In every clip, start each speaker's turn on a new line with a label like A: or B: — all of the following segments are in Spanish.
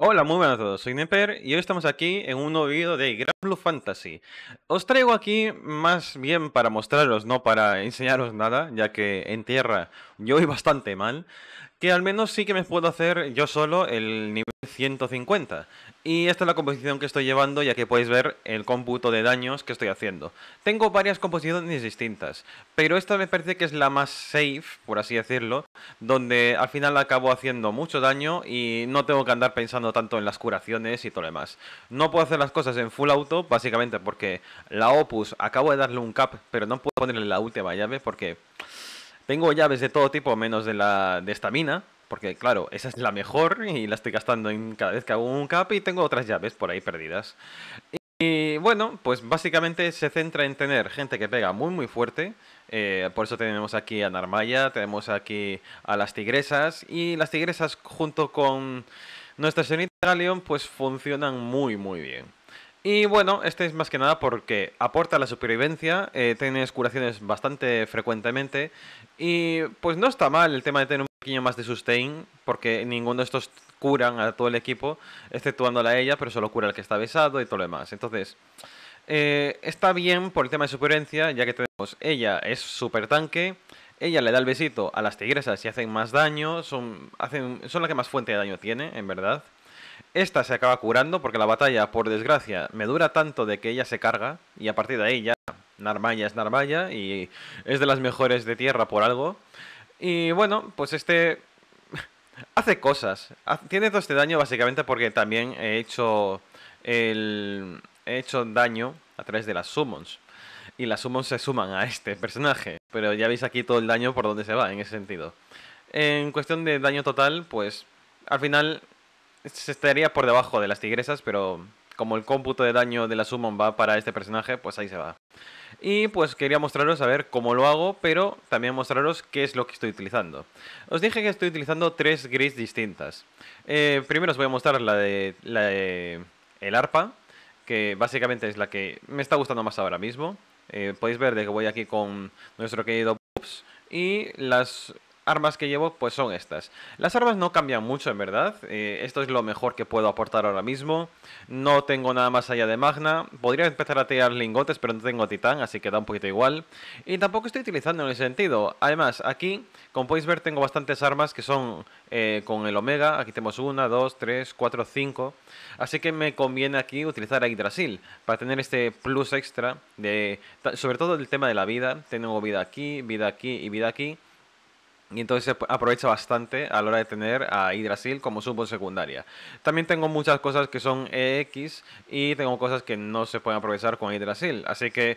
A: Hola, muy buenas a todos, soy Neper y hoy estamos aquí en un nuevo video de Grand Fantasy. Os traigo aquí más bien para mostraros, no para enseñaros nada, ya que en tierra yo voy bastante mal que al menos sí que me puedo hacer yo solo el nivel 150. Y esta es la composición que estoy llevando ya que podéis ver el cómputo de daños que estoy haciendo. Tengo varias composiciones distintas, pero esta me parece que es la más safe, por así decirlo, donde al final acabo haciendo mucho daño y no tengo que andar pensando tanto en las curaciones y todo lo demás. No puedo hacer las cosas en full auto, básicamente porque la Opus acabo de darle un cap, pero no puedo ponerle la última llave porque... Tengo llaves de todo tipo, menos de la de mina, porque claro, esa es la mejor y la estoy gastando en cada vez que hago un cap y tengo otras llaves por ahí perdidas. Y bueno, pues básicamente se centra en tener gente que pega muy muy fuerte. Eh, por eso tenemos aquí a Narmaya, tenemos aquí a las tigresas. Y las tigresas junto con nuestra señorita Galeon pues funcionan muy muy bien. Y bueno, este es más que nada porque aporta la supervivencia, eh, tienes curaciones bastante frecuentemente y pues no está mal el tema de tener un poquillo más de sustain porque ninguno de estos curan a todo el equipo, exceptuándola a ella, pero solo cura el que está besado y todo lo demás. Entonces, eh, está bien por el tema de supervivencia, ya que tenemos ella es super tanque, ella le da el besito a las tigresas y hacen más daño, son, hacen, son las que más fuente de daño tiene, en verdad. Esta se acaba curando porque la batalla, por desgracia, me dura tanto de que ella se carga y a partir de ahí ya Narmaya es Narmaya y es de las mejores de tierra por algo. Y bueno, pues este hace cosas. Tiene todo este daño básicamente porque también he hecho el he hecho daño a través de las summons. Y las summons se suman a este personaje. Pero ya veis aquí todo el daño por donde se va en ese sentido. En cuestión de daño total, pues al final se estaría por debajo de las tigresas, pero como el cómputo de daño de la summon va para este personaje, pues ahí se va. Y pues quería mostraros a ver cómo lo hago, pero también mostraros qué es lo que estoy utilizando. Os dije que estoy utilizando tres grids distintas. Eh, primero os voy a mostrar la de, la el arpa, que básicamente es la que me está gustando más ahora mismo. Eh, podéis ver de que voy aquí con nuestro querido Pups y las armas que llevo pues son estas. Las armas no cambian mucho en verdad, eh, esto es lo mejor que puedo aportar ahora mismo. No tengo nada más allá de magna, podría empezar a tirar lingotes pero no tengo titán, así que da un poquito igual. Y tampoco estoy utilizando en ese sentido. Además, aquí, como podéis ver, tengo bastantes armas que son eh, con el omega. Aquí tenemos una, dos, tres, cuatro, cinco. Así que me conviene aquí utilizar a Hydrasil. para tener este plus extra de... Sobre todo el tema de la vida. Tengo vida aquí, vida aquí y vida aquí y entonces aprovecha bastante a la hora de tener a Hydrasil como summon secundaria. También tengo muchas cosas que son EX y tengo cosas que no se pueden aprovechar con Hydrasil Así que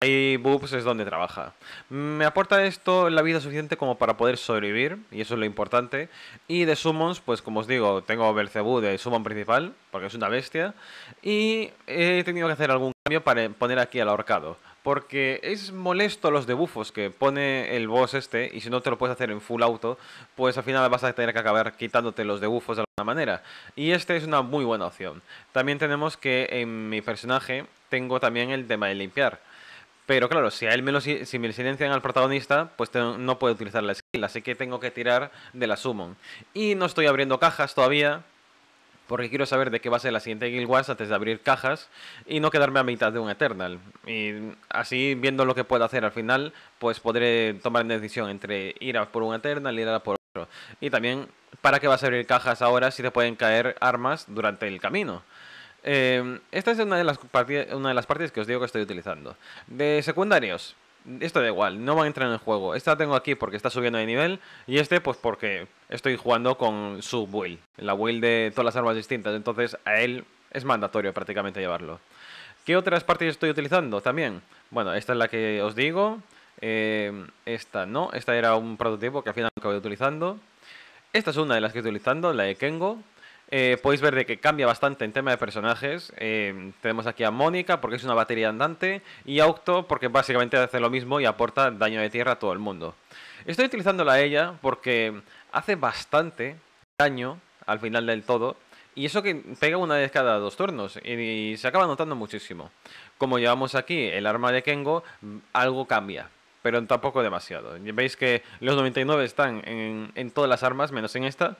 A: ahí Boobs es donde trabaja. Me aporta esto la vida suficiente como para poder sobrevivir, y eso es lo importante. Y de Summons, pues como os digo, tengo Belcebú de Summon principal, porque es una bestia. Y he tenido que hacer algún cambio para poner aquí al ahorcado porque es molesto los debufos que pone el boss este, y si no te lo puedes hacer en full auto, pues al final vas a tener que acabar quitándote los debufos de alguna manera. Y este es una muy buena opción. También tenemos que en mi personaje tengo también el tema de limpiar. Pero claro, si él me si me silencian al protagonista, pues no puedo utilizar la skill, así que tengo que tirar de la summon. Y no estoy abriendo cajas todavía, porque quiero saber de qué va a ser la siguiente Guild Wars antes de abrir cajas y no quedarme a mitad de un Eternal. Y así, viendo lo que puedo hacer al final, pues podré tomar una decisión entre ir a por un Eternal y ir a por otro. Y también, ¿para qué vas a abrir cajas ahora si te pueden caer armas durante el camino? Eh, esta es una de, las una de las partes que os digo que estoy utilizando. De secundarios, esto da igual, no va a entrar en el juego. Esta la tengo aquí porque está subiendo de nivel. Y este, pues porque estoy jugando con su build. La build de todas las armas distintas. Entonces a él es mandatorio prácticamente llevarlo. ¿Qué otras partes estoy utilizando también? Bueno, esta es la que os digo. Eh, esta no, esta era un prototipo que al final acabé utilizando. Esta es una de las que estoy utilizando, la de Kengo. Eh, podéis ver de que cambia bastante en tema de personajes. Eh, tenemos aquí a Mónica porque es una batería andante y a porque básicamente hace lo mismo y aporta daño de tierra a todo el mundo. Estoy utilizando la ella porque hace bastante daño al final del todo y eso que pega una vez cada dos turnos y se acaba notando muchísimo. Como llevamos aquí el arma de Kengo, algo cambia pero tampoco demasiado. Veis que los 99 están en todas las armas, menos en esta.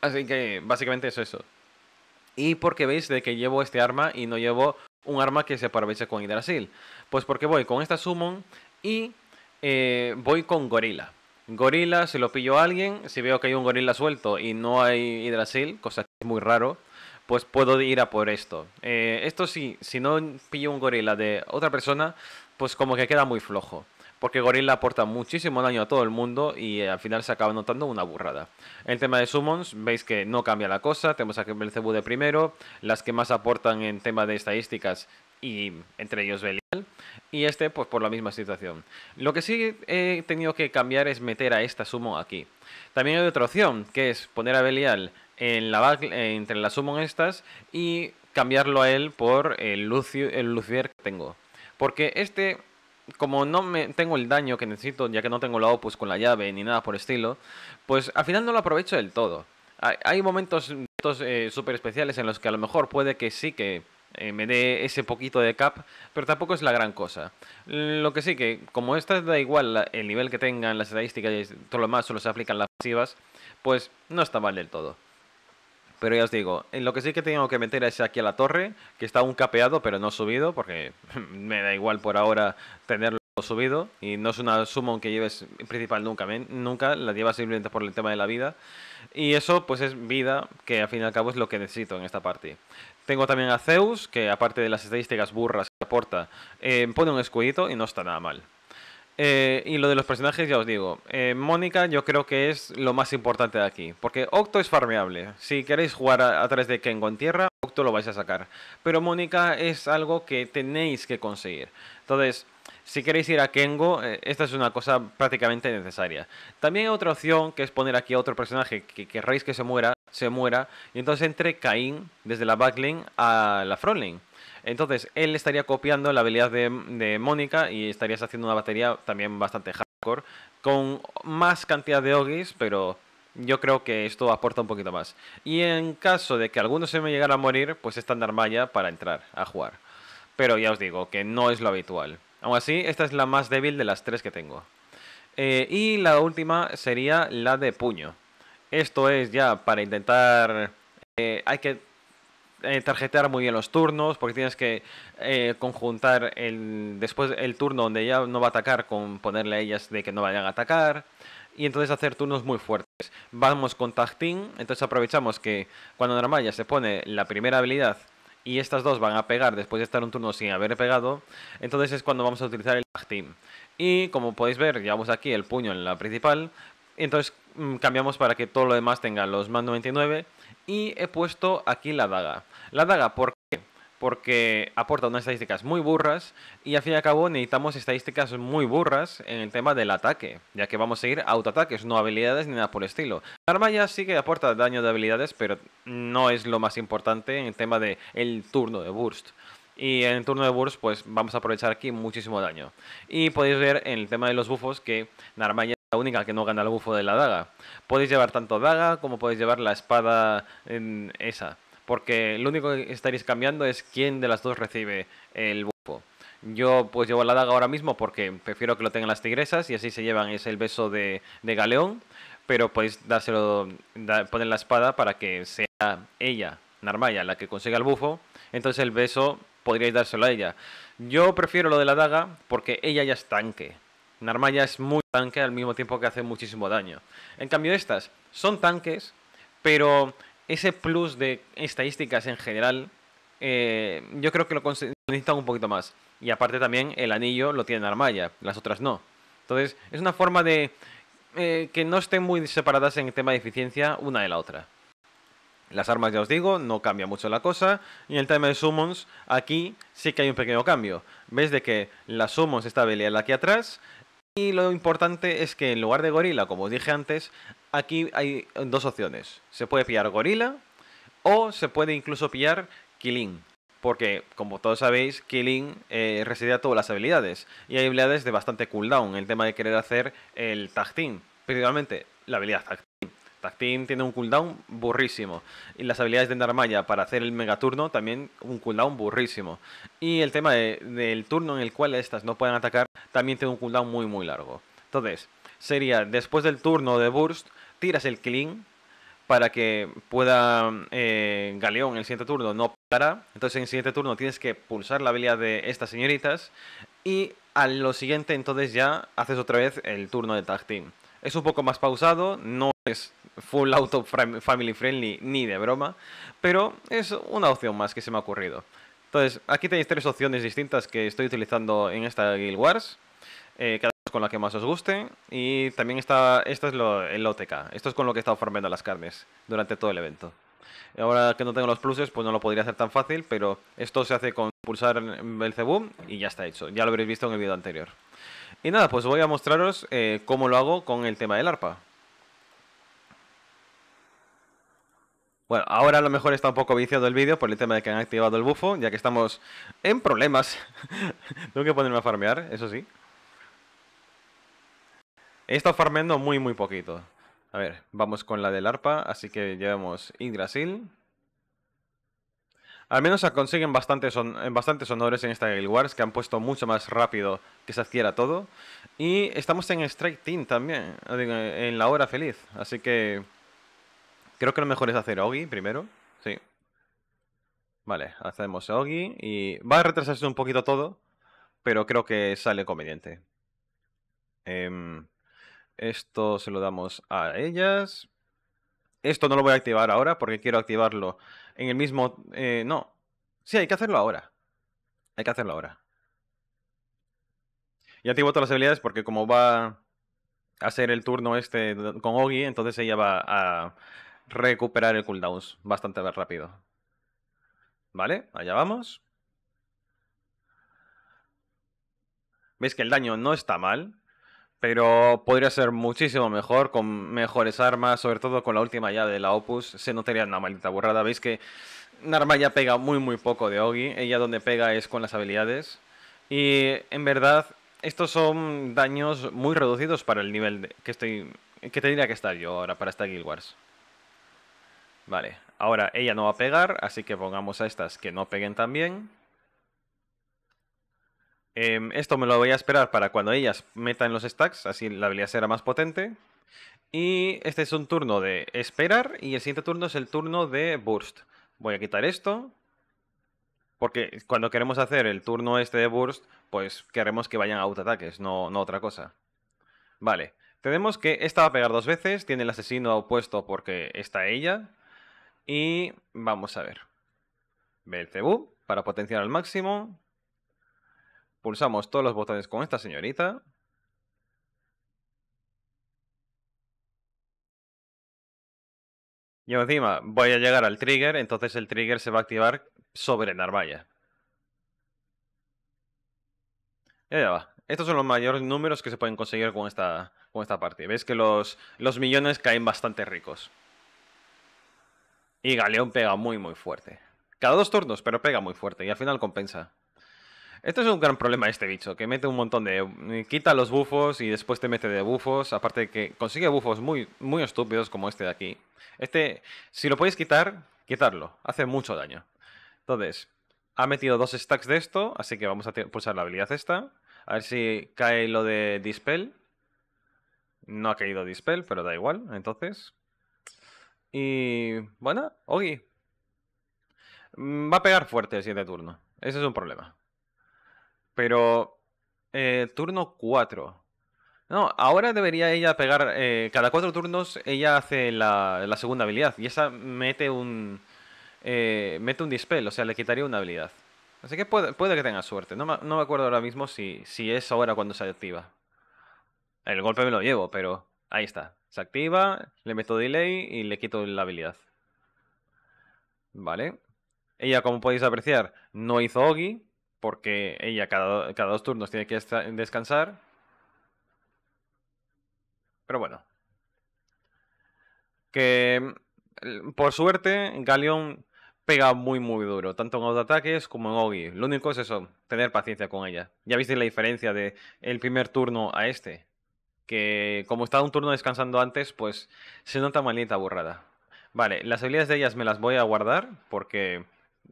A: Así que básicamente es eso. ¿Y por qué veis de que llevo este arma y no llevo un arma que se aproveche con Hidrasil? Pues porque voy con esta Summon y eh, voy con Gorila. Gorila, si lo pillo a alguien, si veo que hay un gorila suelto y no hay Hidrasil, cosa que es muy raro, pues puedo ir a por esto. Eh, esto sí, si no pillo un gorila de otra persona, pues como que queda muy flojo porque Gorilla aporta muchísimo daño a todo el mundo y eh, al final se acaba notando una burrada. el tema de summons, veis que no cambia la cosa, tenemos aquí Belcebú de primero, las que más aportan en tema de estadísticas y entre ellos Belial, y este pues por la misma situación. Lo que sí he tenido que cambiar es meter a esta summon aquí. También hay otra opción, que es poner a Belial en la entre las summon estas y cambiarlo a él por el, Lucio, el que tengo. Porque este como no me tengo el daño que necesito, ya que no tengo la opus con la llave ni nada por estilo, pues al final no lo aprovecho del todo. Hay, momentos eh, súper especiales en los que a lo mejor puede que sí que eh, me dé ese poquito de cap, pero tampoco es la gran cosa. Lo que sí que, como esta da igual el nivel que tengan, las estadísticas y todo lo más, solo se aplican las pasivas, pues no está mal del todo. Pero ya os digo, en lo que sí que tengo que meter es aquí a la torre, que está un capeado, pero no subido, porque me da igual por ahora tenerlo subido. Y no es una summon que lleves principal nunca, nunca, la llevas simplemente por el tema de la vida. Y eso pues es vida, que al fin y al cabo es lo que necesito en esta parte. Tengo también a Zeus, que aparte de las estadísticas burras que aporta, eh, pone un escudito y no está nada mal. Eh, y lo de los personajes, ya os digo. Eh, Mónica, yo creo que es lo más importante de aquí. Porque Octo es farmeable. Si queréis jugar a, través de Kengo en tierra, Octo lo vais a sacar. Pero Mónica es algo que tenéis que conseguir. Entonces, si queréis ir a Kengo, eh, esta es una cosa prácticamente necesaria. También hay otra opción que es poner aquí a otro personaje que querréis que se muera, se muera. Y entonces entre Caín desde la backlane a la frontlane entonces, él estaría copiando la habilidad de, Mónica y estarías haciendo una batería también bastante hardcore, con más cantidad de ogis, pero yo creo que esto aporta un poquito más. Y en caso de que alguno se me llegara a morir, pues estándar malla para entrar a jugar. Pero ya os digo que no es lo habitual. Aún así, esta es la más débil de las tres que tengo. Eh, y la última sería la de puño. Esto es ya para intentar... Eh, hay que eh, tarjetear muy bien los turnos, porque tienes que eh, conjuntar el, después el turno donde ya no va a atacar con ponerle a ellas de que no vayan a atacar. Y entonces hacer turnos muy fuertes. Vamos con Tag Team, entonces aprovechamos que cuando Narmaya se pone la primera habilidad y estas dos van a pegar después de estar un turno sin haber pegado, entonces es cuando vamos a utilizar el Tag Team. Y como podéis ver, llevamos aquí el puño en la principal, entonces mm, cambiamos para que todo lo demás tenga los más 99 y he puesto aquí la daga. La daga, ¿por qué? Porque aporta unas estadísticas muy burras y al fin y al cabo necesitamos estadísticas muy burras en el tema del ataque, ya que vamos a ir autoataques, no habilidades ni nada por el estilo. narmaya sí que aporta daño de habilidades, pero no es lo más importante en el tema del el turno de burst. Y en el turno de Burst, pues vamos a aprovechar aquí muchísimo daño. Y podéis ver en el tema de los bufos que Narmaya la única que no gana el bufo de la daga. Podéis llevar tanto daga como podéis llevar la espada en esa. Porque lo único que estaréis cambiando es quién de las dos recibe el bufo. Yo pues llevo la daga ahora mismo porque prefiero que lo tengan las tigresas y así se llevan ese el beso de, galeón. Pero podéis dárselo, poner la espada para que sea ella, Narmaya, la que consiga el bufo. Entonces el beso podríais dárselo a ella. Yo prefiero lo de la daga porque ella ya es tanque. Narmaya es muy tanque al mismo tiempo que hace muchísimo daño. En cambio estas son tanques, pero ese plus de estadísticas en general, eh, yo creo que lo necesitan un poquito más. Y aparte también el anillo lo tiene Narmaya, las otras no. Entonces es una forma de eh, que no estén muy separadas en el tema de eficiencia una de la otra. Las armas, ya os digo, no cambia mucho la cosa. Y en el tema de summons, aquí sí que hay un pequeño cambio. Ves de que la summons está la aquí atrás y lo importante es que en lugar de gorila, como os dije antes, aquí hay dos opciones. Se puede pillar gorila o se puede incluso pillar Killing. Porque, como todos sabéis, Killing eh, reside a todas las habilidades. Y hay habilidades de bastante cooldown. El tema de querer hacer el tag team. Principalmente la habilidad tag Tactín tiene un cooldown burrísimo. Y las habilidades de Narmaya para hacer el megaturno también un cooldown burrísimo. Y el tema del turno en el cual estas no pueden atacar también tiene un cooldown muy muy largo. Entonces, sería después del turno de burst, tiras el clean para que pueda eh, Galeón en el siguiente turno no para. Entonces en el siguiente turno tienes que pulsar la habilidad de estas señoritas y a lo siguiente entonces ya haces otra vez el turno de tag Es un poco más pausado, no es full auto family friendly ni de broma, pero es una opción más que se me ha ocurrido. Entonces, aquí tenéis tres opciones distintas que estoy utilizando en esta Guild Wars. Eh, cada vez con la que más os guste. Y también está, esto es lo, el OTK. Esto es con lo que he estado formando las carnes durante todo el evento. Ahora que no tengo los pluses, pues no lo podría hacer tan fácil, pero esto se hace con pulsar el cebú y ya está hecho. Ya lo habréis visto en el vídeo anterior. Y nada, pues voy a mostraros eh, cómo lo hago con el tema del arpa. Bueno, ahora a lo mejor está un poco viciado el vídeo por el tema de que han activado el bufo, ya que estamos en problemas. Tengo que ponerme a farmear, eso sí. He estado farmeando muy, muy poquito. A ver, vamos con la del arpa, así que llevamos Yggdrasil. Al menos se consiguen bastantes, son bastantes honores en esta Guild Wars, que han puesto mucho más rápido que se adquiera todo. Y estamos en Strike Team también, en la hora feliz, así que... Creo que lo mejor es hacer Ogi primero. Sí. Vale, hacemos Ogi y va a retrasarse un poquito todo, pero creo que sale conveniente. Em, esto se lo damos a ellas. Esto no lo voy a activar ahora porque quiero activarlo en el mismo... Eh, no. Sí, hay que hacerlo ahora. Hay que hacerlo ahora. Y activo todas las habilidades porque como va a ser el turno este con Ogi, entonces ella va a recuperar el cooldown bastante rápido. ¿Vale? Allá vamos. Veis que el daño no está mal, pero podría ser muchísimo mejor con mejores armas, sobre todo con la última ya de la Opus, se notaría una maldita burrada. Veis que arma ya pega muy muy poco de Ogi, ella donde pega es con las habilidades. Y en verdad, estos son daños muy reducidos para el nivel que estoy que tendría que estar yo ahora para esta Guild Wars. Vale, ahora ella no va a pegar, así que pongamos a estas que no peguen también. Em, esto me lo voy a esperar para cuando ellas metan los stacks, así la habilidad será más potente. Y este es un turno de esperar y el siguiente turno es el turno de burst. Voy a quitar esto. Porque cuando queremos hacer el turno este de burst, pues queremos que vayan autoataques, no, no otra cosa. Vale, tenemos que esta va a pegar dos veces, tiene el asesino opuesto porque está ella. Y vamos a ver. BCB para potenciar al máximo. Pulsamos todos los botones con esta señorita. Y encima voy a llegar al trigger, entonces el trigger se va a activar sobre Narvaya. Y ya va. Estos son los mayores números que se pueden conseguir con esta, con esta parte. veis que los millones caen bastante ricos. Y Galeón pega muy, muy fuerte. Cada dos turnos, pero pega muy fuerte y al final compensa. Esto es un gran problema este bicho, que mete un montón de... Eh, quita los bufos y después te mete de bufos. Aparte que consigue bufos muy, muy estúpidos como este de aquí. Este, si lo podéis quitar, quitarlo. Hace mucho daño. Entonces, ha metido dos stacks de esto, así que vamos a pulsar la habilidad esta. A ver si cae lo de Dispel. No ha caído Dispel, pero da igual, entonces. Y bueno, Ogi mm, va a pegar fuerte el siguiente turno. Ese es un problema. Pero eh, turno 4. No, ahora debería ella pegar. Eh, cada 4 turnos ella hace la, segunda habilidad. Y esa mete un. Eh, mete un dispel, o sea, le quitaría una habilidad. Así que puede, puede que tenga suerte. No me, no me, acuerdo ahora mismo si, si es ahora cuando se activa. El golpe me lo llevo, pero. Ahí está. Se activa, le meto delay y le quito la habilidad. Vale. Ella, como podéis apreciar, no hizo Ogi, porque ella cada, dos turnos tiene que descansar. Pero bueno. Que, mm, por suerte, Galeon pega muy muy duro, tanto en ataques como en Ogi. Lo único es eso, tener paciencia con ella. Ya viste la diferencia de el primer turno a este que como estaba un turno descansando antes, pues se nota malita burrada. Vale, las habilidades de ellas me las voy a guardar porque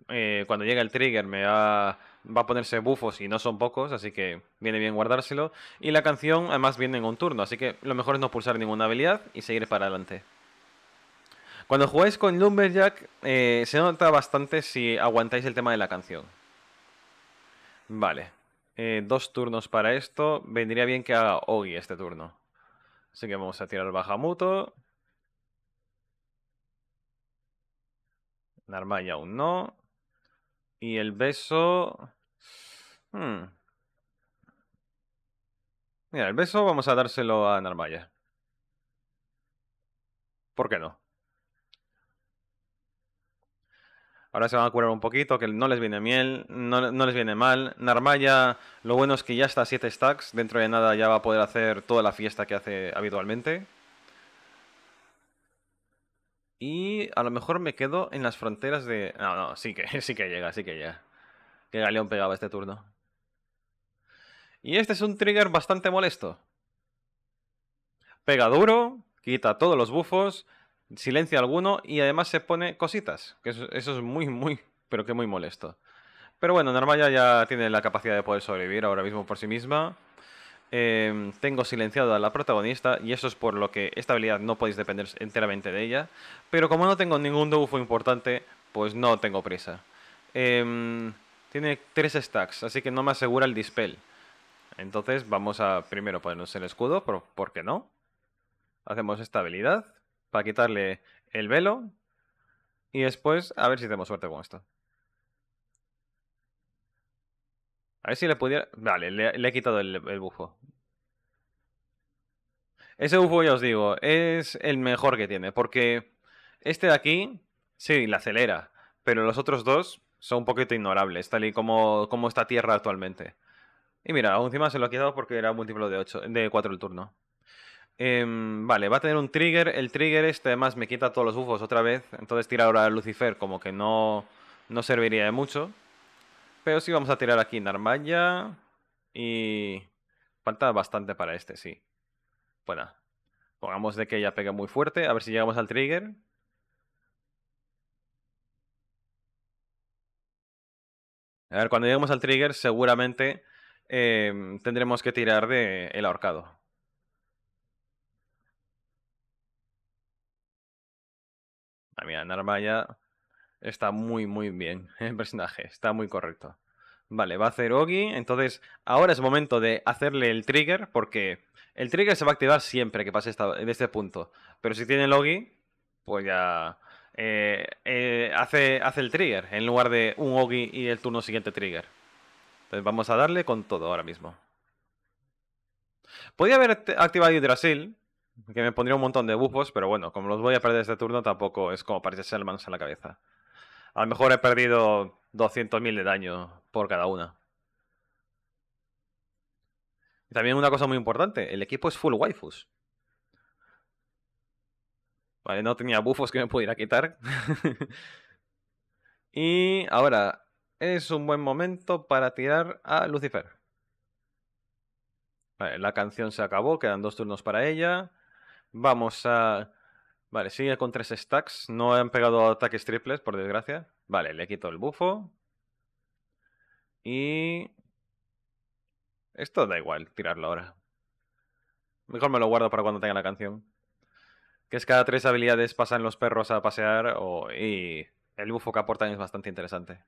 A: eh, cuando llega el trigger me va, a ponerse bufos y no son pocos, así que viene bien guardárselo. Y la canción además viene en un turno, así que lo mejor es no pulsar ninguna habilidad y seguir para adelante. Cuando jugáis con Lumberjack eh, se nota bastante si aguantáis el tema de la canción. Vale. Eh, dos turnos para esto. Vendría bien que haga Ogi este turno. Así que vamos a tirar Bajamuto. Narmaya aún no. Y el beso... Hmm. Mira, el beso vamos a dárselo a Narmaya. ¿Por qué no? Ahora se van a curar un poquito, que no les viene miel, no, les viene mal. Narmaya, lo bueno es que ya está a 7 stacks. Dentro de nada ya va a poder hacer toda la fiesta que hace habitualmente. Y a lo mejor me quedo en las fronteras de... No, no, sí que, sí que llega, sí que llega. Que Galeón pegaba este turno. Y este es un trigger bastante molesto. Pega duro, quita todos los bufos Silencia alguno y además se pone cositas, que eso, es muy, muy, pero que muy molesto. Pero bueno, normal ya tiene la capacidad de poder sobrevivir ahora mismo por sí misma. Em, tengo silenciado a la protagonista y eso es por lo que esta habilidad no podéis depender enteramente de ella. Pero como no tengo ningún debufo importante, pues no tengo prisa. Em, tiene tres stacks, así que no me asegura el dispel. Entonces vamos a primero ponernos el escudo, ¿por qué no? Hacemos esta habilidad para quitarle el velo y después a ver si tenemos suerte con esto. A ver si le pudiera... Vale, le, he quitado el, bufo. Ese bufo, ya os digo, es el mejor que tiene, porque este de aquí, sí, la acelera, pero los otros dos son un poquito ignorables, tal y como, como está Tierra actualmente. Y mira, encima se lo ha quitado porque era un múltiplo de, 8, de 4 el turno. Em, vale, va a tener un trigger. El trigger este además me quita todos los bufos otra vez. Entonces tirar ahora a Lucifer como que no, no serviría de mucho. Pero sí vamos a tirar aquí Narmaya. Y falta bastante para este, sí. Bueno, pongamos de que ya pega muy fuerte. A ver si llegamos al trigger. A ver, cuando lleguemos al trigger seguramente em, tendremos que tirar de el ahorcado. Ah, mira, ya está muy, muy bien. El personaje está muy correcto. Vale, va a hacer Ogi. Entonces, ahora es momento de hacerle el trigger, porque el trigger se va a activar siempre que pase de este punto. Pero si tiene el pues ya. Eh, eh, hace, hace el trigger en lugar de un Ogi y el turno siguiente trigger. Entonces, vamos a darle con todo ahora mismo. Podría haber activado Brasil que me pondría un montón de bufos, pero bueno, como los voy a perder este turno, tampoco es como parece ser manos en la cabeza. A lo mejor he perdido 200.000 de daño por cada una. Y también una cosa muy importante, el equipo es full waifus. Vale, no tenía bufos que me pudiera quitar. y ahora es un buen momento para tirar a Lucifer. Vale, la canción se acabó, quedan dos turnos para ella. Vamos a... Vale, sigue con tres stacks. No han pegado ataques triples, por desgracia. Vale, le quito el bufo. Y... Esto da igual, tirarlo ahora. Mejor me lo guardo para cuando tenga la canción. Que es cada tres habilidades pasan los perros a pasear y el bufo que aportan es bastante interesante.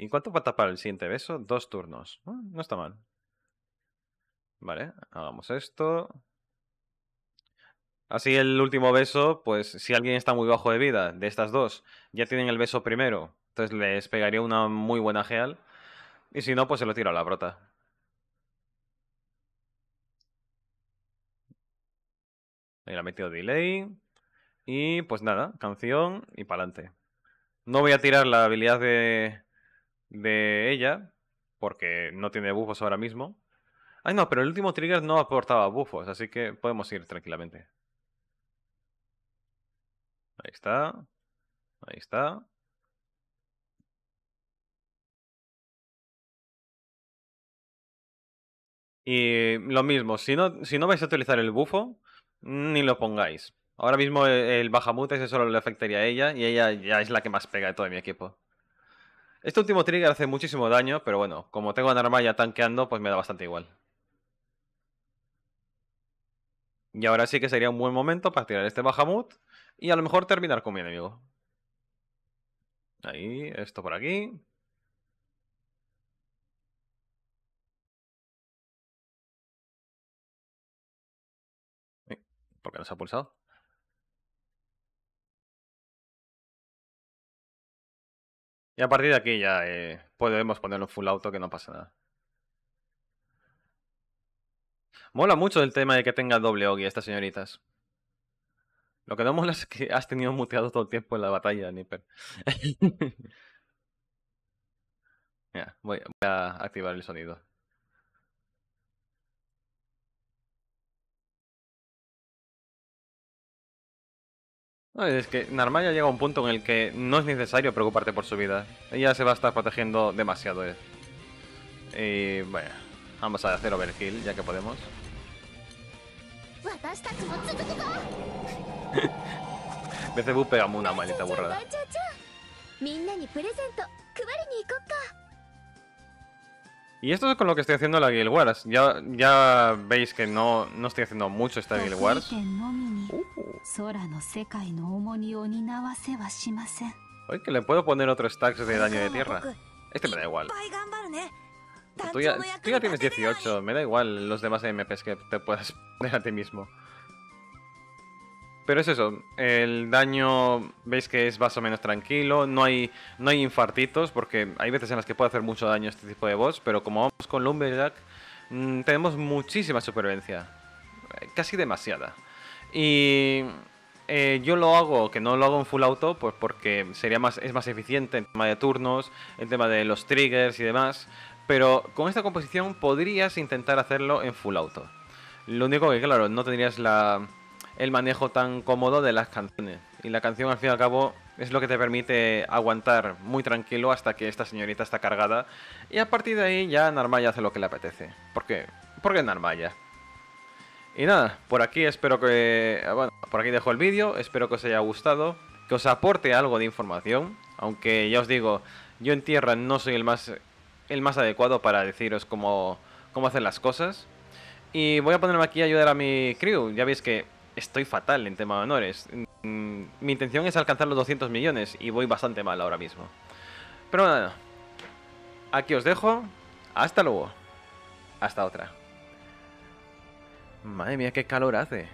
A: ¿Y cuánto a tapar el siguiente beso? Dos turnos. Ah, no está mal. Vale, hagamos esto. Así el último beso, pues si alguien está muy bajo de vida, de estas dos, ya tienen el beso primero. Entonces les pegaría una muy buena geal. Y si no, pues se lo tiro a la brota. Ahí la ha metido delay. Y pues nada, canción y para adelante. No voy a tirar la habilidad de, de ella, porque no tiene bufos ahora mismo. Ay, no, pero el último trigger no aportaba bufos, así que podemos ir tranquilamente. Ahí está. Ahí está. Y lo mismo, si no, si no vais a utilizar el bufo, ni lo pongáis. Ahora mismo eh, el, bajamute Bahamut ese solo le afectaría a ella y ella ya es la que más pega de todo mi equipo. Este último trigger hace muchísimo daño, pero bueno, como tengo un arma ya tanqueando, pues me da bastante igual. Y ahora sí que sería un buen momento para tirar este Bahamut y a lo mejor terminar con mi enemigo. Ahí, esto por aquí. ¿Por qué no se ha pulsado? Y a partir de aquí ya eh, podemos ponerlo full auto, que no pasa nada. Mola mucho el tema de que tenga doble Ogi estas señoritas. Lo que no mola es que has tenido muteado todo el tiempo en la batalla, Nipper. ya, voy a activar el sonido. es que Narma llega a un punto en el que no es necesario preocuparte por su vida. Ella se va a estar protegiendo demasiado. Eh. Y bueno, vamos a hacer overkill ya que podemos. BCB pegamos una maldita burrada. Y esto es con lo que estoy haciendo la Guild Wars. Ya, ya veis que no, no estoy haciendo mucho esta Guild Wars. Oye, que le puedo poner otro stacks de daño de tierra. Este me da igual. Tú ya, tienes 18, me da igual los demás MPs que te puedas poner a ti mismo. Pero es eso, el daño veis que es más o menos tranquilo, no hay, no hay infartitos, porque hay veces en las que puede hacer mucho daño este tipo de boss, pero como vamos con Lumberjack, mm, tenemos muchísima supervivencia, casi demasiada. Y eh, yo lo hago, que no lo hago en full auto, pues porque sería más, es más eficiente en tema de turnos, en tema de los triggers y demás. Pero con esta composición podrías intentar hacerlo en full auto. Lo único que, claro, no tendrías la, el manejo tan cómodo de las canciones. Y la canción, al fin y al cabo, es lo que te permite aguantar muy tranquilo hasta que esta señorita está cargada. Y a partir de ahí ya Narmaya hace lo que le apetece. ¿Por qué? Porque Narmaya. Y nada, por aquí espero que... Eh, bueno, por aquí dejo el vídeo, espero que os haya gustado, que os aporte algo de información, aunque ya os digo, yo en tierra no soy el más, el más adecuado para deciros cómo, cómo hacer las cosas. Y voy a ponerme aquí a ayudar a mi crew, ya veis que estoy fatal en tema de honores. Mm, mi intención es alcanzar los 200 millones y voy bastante mal ahora mismo. Pero nada, aquí os dejo, hasta luego, hasta otra. Madre mía, qué calor hace.